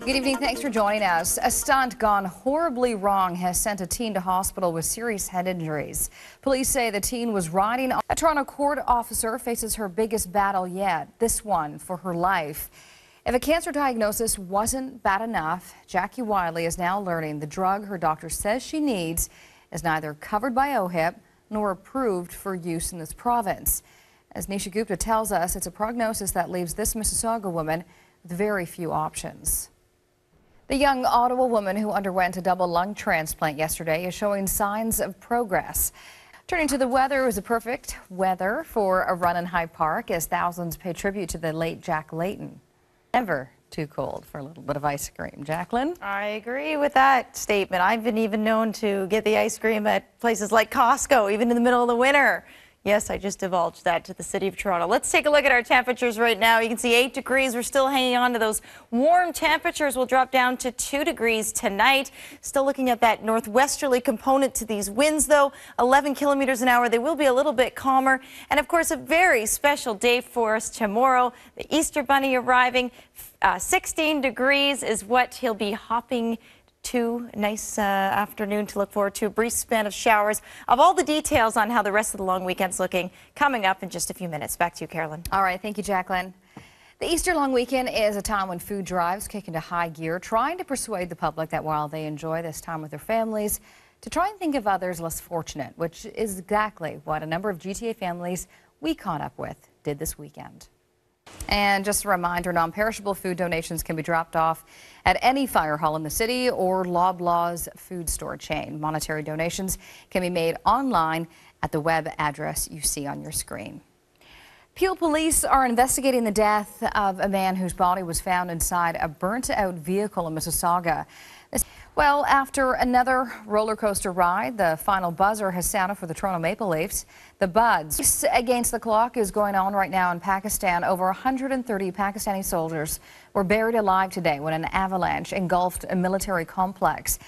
Good evening. Thanks for joining us. A stunt gone horribly wrong has sent a teen to hospital with serious head injuries. Police say the teen was riding on. A Toronto court officer faces her biggest battle yet, this one for her life. If a cancer diagnosis wasn't bad enough, Jackie Wiley is now learning the drug her doctor says she needs is neither covered by OHIP nor approved for use in this province. As Nisha Gupta tells us, it's a prognosis that leaves this Mississauga woman with very few options. The young Ottawa woman who underwent a double lung transplant yesterday is showing signs of progress. Turning to the weather, it was a perfect weather for a run in Hyde Park as thousands pay tribute to the late Jack Layton. Never too cold for a little bit of ice cream. Jacqueline? I agree with that statement. I've been even known to get the ice cream at places like Costco, even in the middle of the winter. Yes, I just divulged that to the city of Toronto. Let's take a look at our temperatures right now. You can see 8 degrees. We're still hanging on to those warm temperatures. We'll drop down to 2 degrees tonight. Still looking at that northwesterly component to these winds, though. 11 kilometers an hour. They will be a little bit calmer. And, of course, a very special day for us tomorrow. The Easter Bunny arriving. Uh, 16 degrees is what he'll be hopping two. Nice uh, afternoon to look forward to. A brief span of showers. Of all the details on how the rest of the long weekend's looking, coming up in just a few minutes. Back to you, Carolyn. All right. Thank you, Jacqueline. The Easter long weekend is a time when food drives kick into high gear, trying to persuade the public that while they enjoy this time with their families, to try and think of others less fortunate, which is exactly what a number of GTA families we caught up with did this weekend. And just a reminder, non-perishable food donations can be dropped off at any fire hall in the city or Loblaw's food store chain. Monetary donations can be made online at the web address you see on your screen. Peel police are investigating the death of a man whose body was found inside a burnt-out vehicle in Mississauga. Well, after another roller coaster ride, the final buzzer has sounded for the Toronto Maple Leafs. The Buds against the clock is going on right now in Pakistan. Over 130 Pakistani soldiers were buried alive today when an avalanche engulfed a military complex.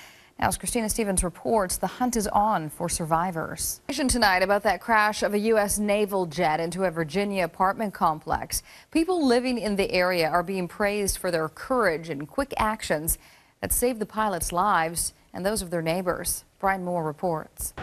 As Christina Stevens reports, the hunt is on for survivors. Tonight about that crash of a U.S. naval jet into a Virginia apartment complex. People living in the area are being praised for their courage and quick actions that saved the pilots' lives and those of their neighbors. Brian Moore reports.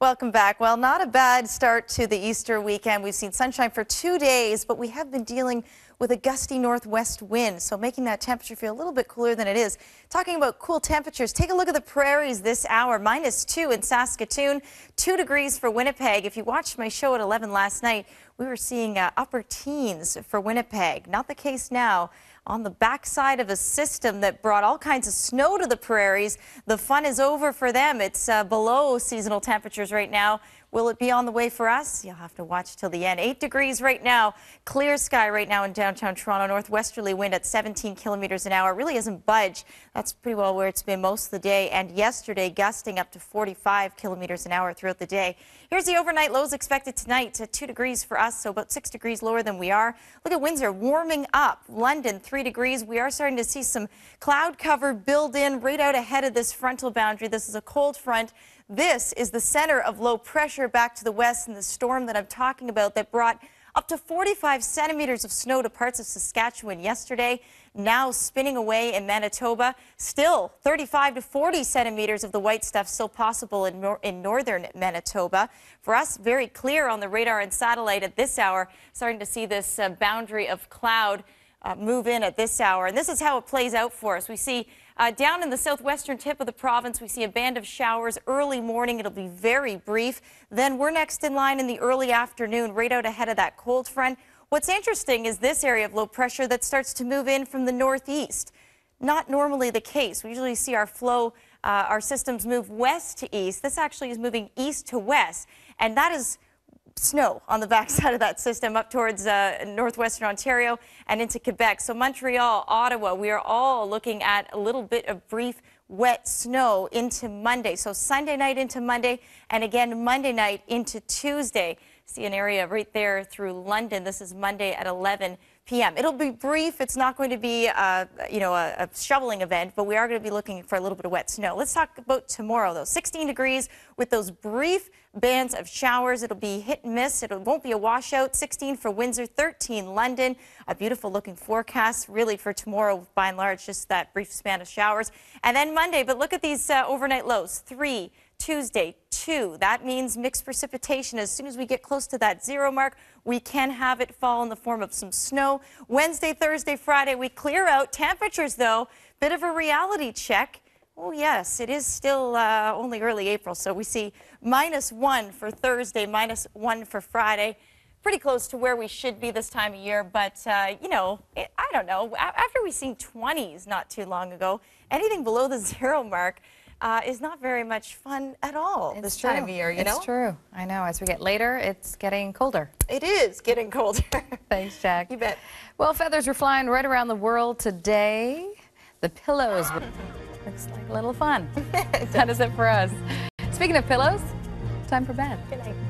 Welcome back. Well, not a bad start to the Easter weekend. We've seen sunshine for two days, but we have been dealing with a gusty northwest wind, so making that temperature feel a little bit cooler than it is. Talking about cool temperatures, take a look at the prairies this hour. Minus 2 in Saskatoon, 2 degrees for Winnipeg. If you watched my show at 11 last night, we were seeing uh, upper teens for Winnipeg. Not the case now. On the backside of a system that brought all kinds of snow to the prairies, the fun is over for them. It's uh, below seasonal temperatures right now. Will it be on the way for us? You'll have to watch till the end. 8 degrees right now. Clear sky right now in downtown Toronto. Northwesterly wind at 17 kilometers an hour. really isn't budge. That's pretty well where it's been most of the day. And yesterday, gusting up to 45 kilometers an hour throughout the day. Here's the overnight lows expected tonight to 2 degrees for us, so about 6 degrees lower than we are. Look at Windsor warming up. London, 3 degrees. We are starting to see some cloud cover build in right out ahead of this frontal boundary. This is a cold front this is the center of low pressure back to the west and the storm that I'm talking about that brought up to 45 centimeters of snow to parts of Saskatchewan yesterday, now spinning away in Manitoba. Still 35 to 40 centimeters of the white stuff still possible in, nor in northern Manitoba. For us, very clear on the radar and satellite at this hour, starting to see this uh, boundary of cloud uh, move in at this hour. And this is how it plays out for us. We see uh, down in the southwestern tip of the province, we see a band of showers early morning. It'll be very brief. Then we're next in line in the early afternoon, right out ahead of that cold front. What's interesting is this area of low pressure that starts to move in from the northeast. Not normally the case. We usually see our flow, uh, our systems move west to east. This actually is moving east to west, and that is snow on the backside of that system up towards uh, northwestern Ontario and into Quebec. So Montreal, Ottawa, we are all looking at a little bit of brief wet snow into Monday. So Sunday night into Monday and again Monday night into Tuesday. See an area right there through London. This is Monday at 11 p.m. It'll be brief. It's not going to be, uh, you know, a, a, shoveling event, but we are going to be looking for a little bit of wet snow. Let's talk about tomorrow, though. 16 degrees with those brief bands of showers. It'll be hit and miss. It won't be a washout. 16 for Windsor, 13 London. A beautiful looking forecast, really, for tomorrow, by and large, just that brief span of showers. And then Monday, but look at these uh, overnight lows. Three, Tuesday, 2. That means mixed precipitation. As soon as we get close to that zero mark, we can have it fall in the form of some snow. Wednesday, Thursday, Friday, we clear out. Temperatures, though, bit of a reality check. Oh, yes, it is still uh, only early April, so we see minus 1 for Thursday, minus 1 for Friday pretty close to where we should be this time of year. But, uh, you know, it, I don't know. After we seen 20s not too long ago, anything below the zero mark uh, is not very much fun at all it's this true. time of year, you it's know? It's true. I know. As we get later, it's getting colder. It is getting colder. Thanks, Jack. You bet. Well, feathers were flying right around the world today. The pillows looks like a little fun. that is it for us. Speaking of pillows, time for bed. Good night.